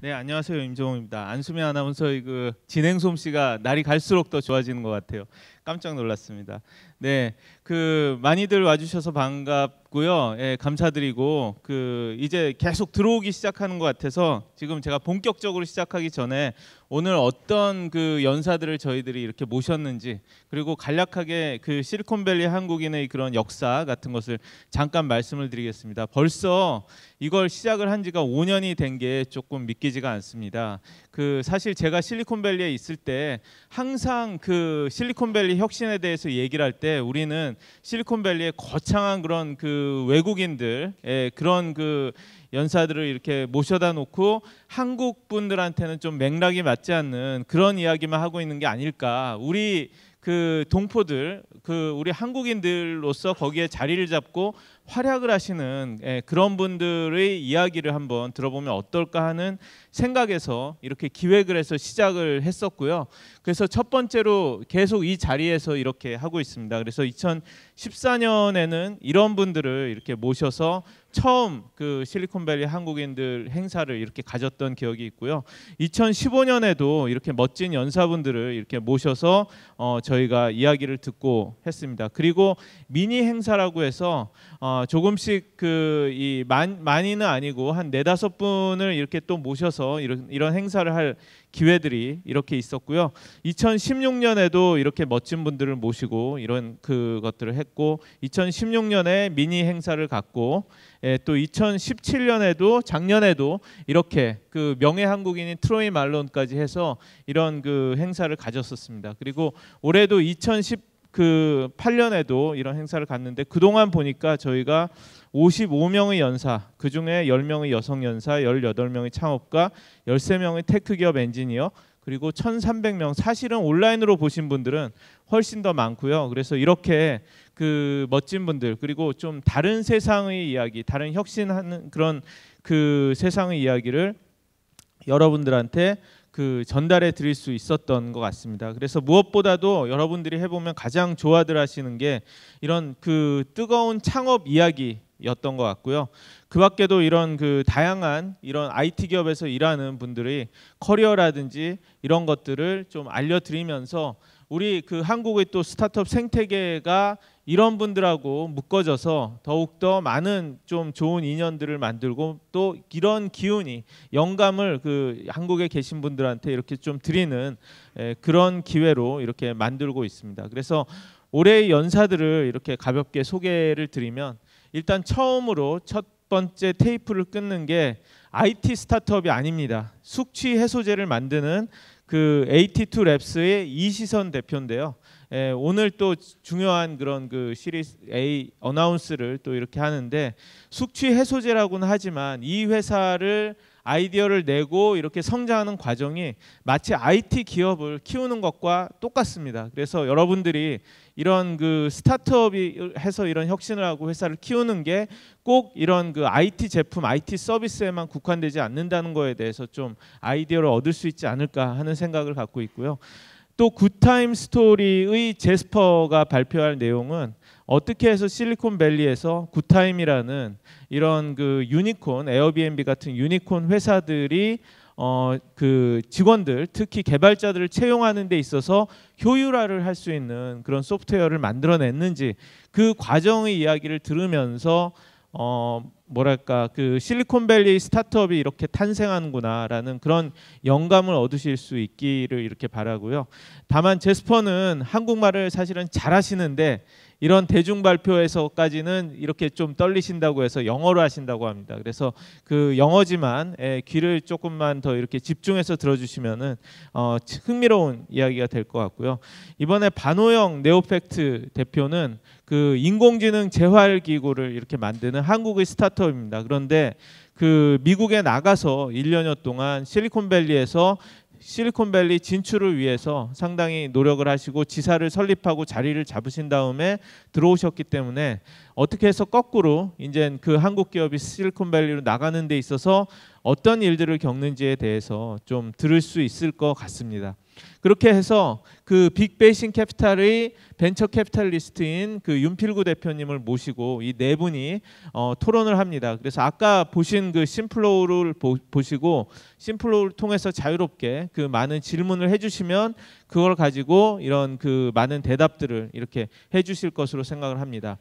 네 안녕하세요 임종호입니다. 안수미 아나운서의 그 진행 솜씨가 날이 갈수록 더 좋아지는 것 같아요. 깜짝 놀랐습니다. 네, 그 많이들 와주셔서 반갑고요. 예, 감사드리고 그 이제 계속 들어오기 시작하는 것 같아서 지금 제가 본격적으로 시작하기 전에 오늘 어떤 그 연사들을 저희들이 이렇게 모셨는지 그리고 간략하게 그 실리콘밸리 한국인의 그런 역사 같은 것을 잠깐 말씀을 드리겠습니다. 벌써 이걸 시작을 한 지가 5년이 된 게 조금 믿기지가 않습니다. 그 사실 제가 실리콘밸리에 있을 때 항상 그 실리콘밸리 혁신에 대해서 얘기를 할 때 우리는 실리콘밸리의 거창한 그런 그 외국인들의 예, 그런 그 연사들을 이렇게 모셔다 놓고 한국 분들한테는 좀 맥락이 맞지 않는 그런 이야기만 하고 있는 게 아닐까. 우리 그 동포들, 그 우리 한국인들로서 거기에 자리를 잡고 활약을 하시는 예, 그런 분들의 이야기를 한번 들어보면 어떨까 하는 생각에서 이렇게 기획을 해서 시작을 했었고요. 그래서 첫 번째로 계속 이 자리에서 이렇게 하고 있습니다. 그래서 2014년에는 이런 분들을 이렇게 모셔서 처음 그 실리콘밸리 한국인들 행사를 이렇게 가졌던 기억이 있고요. 2015년에도 이렇게 멋진 연사분들을 이렇게 모셔서 어 저희가 이야기를 듣고 했습니다. 그리고 미니 행사라고 해서 어 조금씩 그이 많이는 아니고 한 네다섯 분을 이렇게 또 모셔서 이런, 이런 행사를 할 기회들이 이렇게 있었고요. 2016년에도 이렇게 멋진 분들을 모시고 이런 그것들을 했고 2016년에 미니 행사를 갖고 예, 또 2017년에도 작년에도 이렇게 그 명예 한국인인 트로이 말론까지 해서 이런 그 행사를 가졌었습니다. 그리고 올해도 2010그 8년에도 이런 행사를 갔는데 그동안 보니까 저희가 55명의 연사, 그중에 10명의 여성 연사, 18명의 창업가, 13명의 테크기업 엔지니어, 그리고 1,300명 사실은 온라인으로 보신 분들은 훨씬 더 많고요. 그래서 이렇게 그 멋진 분들 그리고 좀 다른 세상의 이야기, 다른 혁신하는 그런 그 세상의 이야기를 여러분들한테 그 전달해 드릴 수 있었던 것 같습니다. 그래서 무엇보다도 여러분들이 해보면 가장 좋아들 하시는 게 이런 그 뜨거운 창업 이야기 였던 것 같고요. 그 밖에도 이런 그 다양한 이런 IT 기업에서 일하는 분들이 커리어라든지 이런 것들을 좀 알려드리면서 우리 그 한국의 또 스타트업 생태계가 이런 분들하고 묶어져서 더욱더 많은 좀 좋은 인연들을 만들고 또 이런 기운이 영감을 그 한국에 계신 분들한테 이렇게 좀 드리는 예, 그런 기회로 이렇게 만들고 있습니다. 그래서 올해의 연사들을 이렇게 가볍게 소개를 드리면 일단 처음으로 첫 번째 테이프를 끊는 게 IT 스타트업이 아닙니다. 숙취 해소제를 만드는 그 AT2 랩스의 이시선 대표인데요. 예, 오늘 또 중요한 그런 그 시리즈 A 어나운스를 또 이렇게 하는데 숙취 해소제라고는 하지만 이 회사를 아이디어를 내고 이렇게 성장하는 과정이 마치 IT 기업을 키우는 것과 똑같습니다. 그래서 여러분들이 이런 그 스타트업이 해서 이런 혁신을 하고 회사를 키우는 게 꼭 이런 그 IT 제품, IT 서비스에만 국한되지 않는다는 거에 대해서 좀 아이디어를 얻을 수 있지 않을까 하는 생각을 갖고 있고요. 또 굿타임 스토리의 제스퍼가 발표할 내용은 어떻게 해서 실리콘밸리에서 구타임이라는 이런 그 유니콘 에어비앤비 같은 유니콘 회사들이 어 그 직원들 특히 개발자들을 채용하는 데 있어서 효율화를 할 수 있는 그런 소프트웨어를 만들어냈는지 그 과정의 이야기를 들으면서 어 뭐랄까 그 실리콘밸리 스타트업이 이렇게 탄생하는구나라는 그런 영감을 얻으실 수 있기를 이렇게 바라고요. 다만 제스퍼는 한국말을 사실은 잘하시는데 이런 대중 발표에서까지는 이렇게 좀 떨리신다고 해서 영어로 하신다고 합니다. 그래서 그 영어지만 예, 귀를 조금만 더 이렇게 집중해서 들어주시면은 어, 흥미로운 이야기가 될 것 같고요. 이번에 반호영 네오팩트 대표는 그 인공지능 재활 기구를 이렇게 만드는 한국의 스타트 스타트업입니다. 그런데 그 미국에 나가서 1년여 동안 실리콘밸리에서 실리콘밸리 진출을 위해서 상당히 노력을 하시고 지사를 설립하고 자리를 잡으신 다음에 들어오셨기 때문에 어떻게 해서 거꾸로 이제 그 한국 기업이 실리콘밸리로 나가는 데 있어서 어떤 일들을 겪는지에 대해서 좀 들을 수 있을 것 같습니다. 그렇게 해서 그 빅베이싱 캐피탈의 벤처 캐피탈리스트인 그 윤필구 대표님을 모시고 이 네 분이 어, 토론을 합니다. 그래서 아까 보신 그 심플로우를 보, 시고 심플로우를 통해서 자유롭게 그 많은 질문을 해주시면 그걸 가지고 이런 그 많은 대답들을 이렇게 해주실 것으로 생각을 합니다.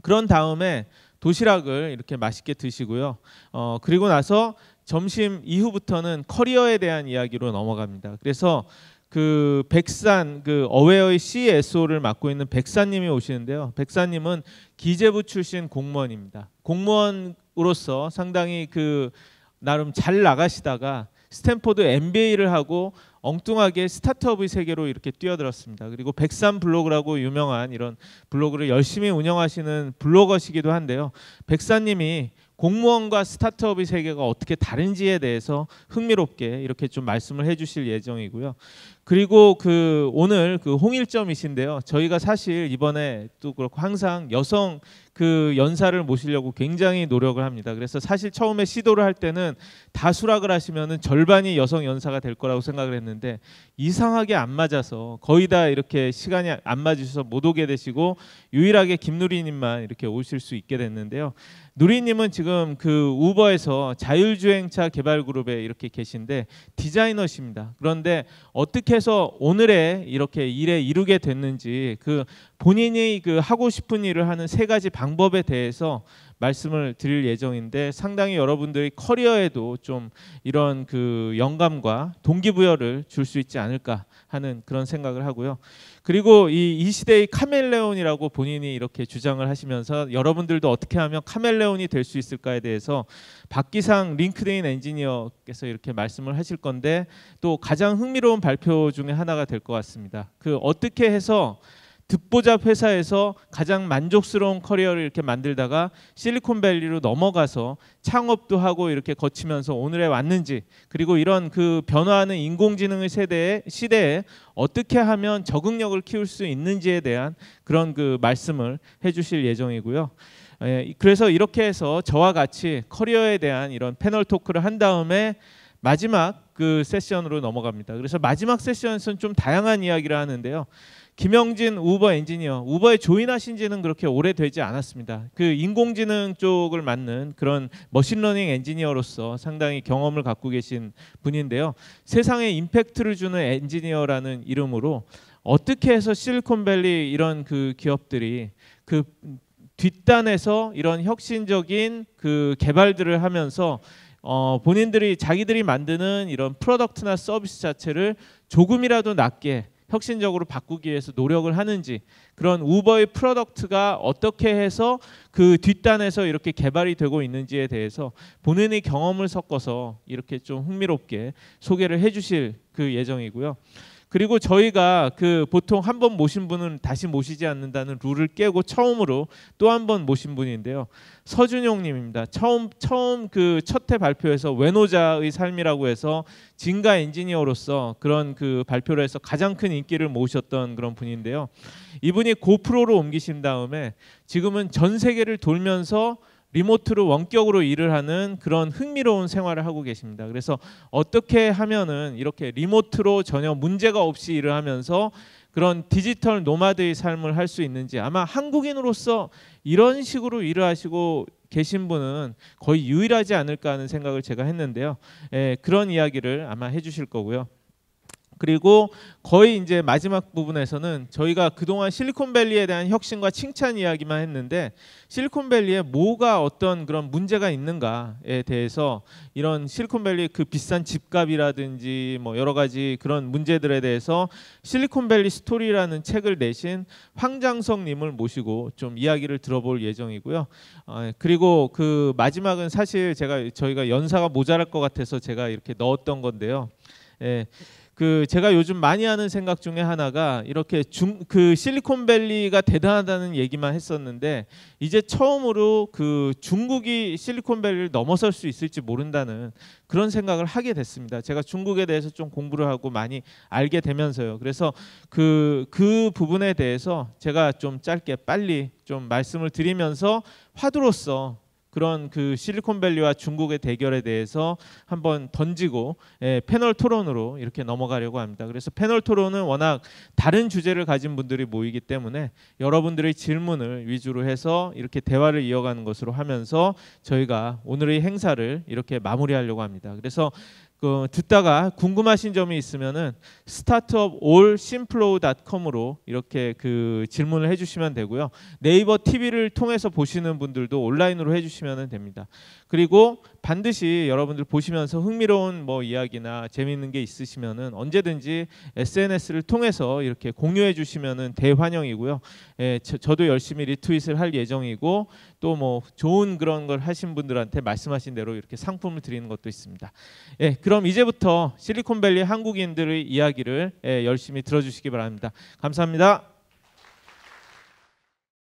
그런 다음에 도시락을 이렇게 맛있게 드시고요. 어, 그리고 나서 점심 이후부터는 커리어에 대한 이야기로 넘어갑니다. 그래서 그 백산 그 어웨어의 CSO를 맡고 있는 백사님이 오시는데요. 백사님은 기재부 출신 공무원입니다. 공무원으로서 상당히 그 나름 잘 나가시다가 스탠포드 MBA를 하고 엉뚱하게 스타트업의 세계로 이렇게 뛰어들었습니다. 그리고 백산 블로그라고 유명한 이런 블로그를 열심히 운영하시는 블로거시기도 한데요. 백사님이 공무원과 스타트업의 세계가 어떻게 다른지에 대해서 흥미롭게 이렇게 좀 말씀을 해주실 예정이고요. 그리고 그 오늘 그 홍일점이신데요. 저희가 사실 이번에 또 그렇고 항상 여성 그 연사를 모시려고 굉장히 노력을 합니다. 그래서 사실 처음에 시도를 할 때는 다 수락을 하시면은 절반이 여성 연사가 될 거라고 생각을 했는데 이상하게 안 맞아서 거의 다 이렇게 시간이 안 맞으셔서 못 오게 되시고 유일하게 김누리님만 이렇게 오실 수 있게 됐는데요. 누리님은 지금 그 우버에서 자율주행차 개발 그룹에 이렇게 계신데 디자이너십니다. 그런데 어떻게 해서 오늘에 이렇게 일에 이르게 됐는지 그 본인이 그 하고 싶은 일을 하는 세 가지 방 방법에 대해서 말씀을 드릴 예정인데 상당히 여러분들의 커리어에도 좀 이런 그 영감과 동기부여를 줄 수 있지 않을까 하는 그런 생각을 하고요. 그리고 이, 이 시대의 카멜레온이라고 본인이 이렇게 주장을 하시면서 여러분들도 어떻게 하면 카멜레온이 될 수 있을까에 대해서 박기상 링크드인 엔지니어께서 이렇게 말씀을 하실 건데 또 가장 흥미로운 발표 중에 하나가 될 것 같습니다. 그 어떻게 해서 듣보잡 회사에서 가장 만족스러운 커리어를 이렇게 만들다가 실리콘밸리로 넘어가서 창업도 하고 이렇게 거치면서 오늘에 왔는지 그리고 이런 그 변화하는 인공지능의 세대에 시대에 어떻게 하면 적응력을 키울 수 있는지에 대한 그런 그 말씀을 해주실 예정이고요. 예, 그래서 이렇게 해서 저와 같이 커리어에 대한 이런 패널 토크를 한 다음에 마지막 그 세션으로 넘어갑니다. 그래서 마지막 세션에서는 좀 다양한 이야기를 하는데요. 김영진 우버 엔지니어 우버에 조인하신 지는 그렇게 오래되지 않았습니다. 그 인공지능 쪽을 맡는 그런 머신러닝 엔지니어로서 상당히 경험을 갖고 계신 분인데요. 세상에 임팩트를 주는 엔지니어라는 이름으로 어떻게 해서 실리콘밸리 이런 그 기업들이 그 뒷단에서 이런 혁신적인 그 개발들을 하면서 어, 본인들이 자기들이 만드는 이런 프로덕트나 서비스 자체를 조금이라도 낮게 혁신적으로 바꾸기 위해서 노력을 하는지 그런 우버의 프로덕트가 어떻게 해서 그 뒷단에서 이렇게 개발이 되고 있는지에 대해서 본인의 경험을 섞어서 이렇게 좀 흥미롭게 소개를 해주실 그 예정이고요. 그리고 저희가 그 보통 한 번 모신 분은 다시 모시지 않는다는 룰을 깨고 처음으로 또 한 번 모신 분인데요. 서준용 님입니다. 처음 처음 그첫해 발표에서 외노자의 삶이라고 해서 진가 엔지니어로서 그런 그 발표를 해서 가장 큰 인기를 모으셨던 그런 분인데요. 이분이 고프로로 옮기신 다음에 지금은 전 세계를 돌면서 리모트로 원격으로 일을 하는 그런 흥미로운 생활을 하고 계십니다. 그래서 어떻게 하면은 이렇게 리모트로 전혀 문제가 없이 일을 하면서 그런 디지털 노마드의 삶을 할 수 있는지 아마 한국인으로서 이런 식으로 일을 하시고 계신 분은 거의 유일하지 않을까 하는 생각을 제가 했는데요. 예, 그런 이야기를 아마 해주실 거고요. 그리고 거의 이제 마지막 부분에서는 저희가 그동안 실리콘밸리에 대한 혁신과 칭찬 이야기만 했는데 실리콘밸리에 뭐가 어떤 그런 문제가 있는가에 대해서 이런 실리콘밸리 그 비싼 집값이라든지 뭐 여러 가지 그런 문제들에 대해서 실리콘밸리 스토리라는 책을 내신 황장성 님을 모시고 좀 이야기를 들어볼 예정이고요. 아, 그리고 그 마지막은 사실 제가 저희가 연사가 모자랄 것 같아서 제가 이렇게 넣었던 건데요. 예. 그 제가 요즘 많이 하는 생각 중에 하나가 이렇게 중그 실리콘밸리가 대단하다는 얘기만 했었는데 이제 처음으로 그 중국이 실리콘밸리를 넘어설 수 있을지 모른다는 그런 생각을 하게 됐습니다. 제가 중국에 대해서 좀 공부를 하고 많이 알게 되면서요. 그래서 그그 그 부분에 대해서 제가 좀 짧게 빨리 좀 말씀을 드리면서 화두로서 그런 그 실리콘밸리와 중국의 대결에 대해서 한번 던지고 예, 패널 토론으로 이렇게 넘어가려고 합니다. 그래서 패널 토론은 워낙 다른 주제를 가진 분들이 모이기 때문에 여러분들의 질문을 위주로 해서 이렇게 대화를 이어가는 것으로 하면서 저희가 오늘의 행사를 이렇게 마무리하려고 합니다. 그래서 그 듣다가 궁금하신 점이 있으면은 스타트업 올심플로우닷컴으로 이렇게 그 질문을 해주시면 되고요. 네이버 TV를 통해서 보시는 분들도 온라인으로 해주시면 됩니다. 그리고 반드시 여러분들 보시면서 흥미로운 뭐 이야기나 재미있는 게 있으시면은 언제든지 SNS를 통해서 이렇게 공유해 주시면은 대환영이고요. 예, 저, 도 열심히 리트윗을 할 예정이고 또 뭐 좋은 그런 걸 하신 분들한테 말씀하신 대로 이렇게 상품을 드리는 것도 있습니다. 예, 그럼 이제부터 실리콘밸리 한국인들의 이야기를 예, 열심히 들어주시기 바랍니다. 감사합니다.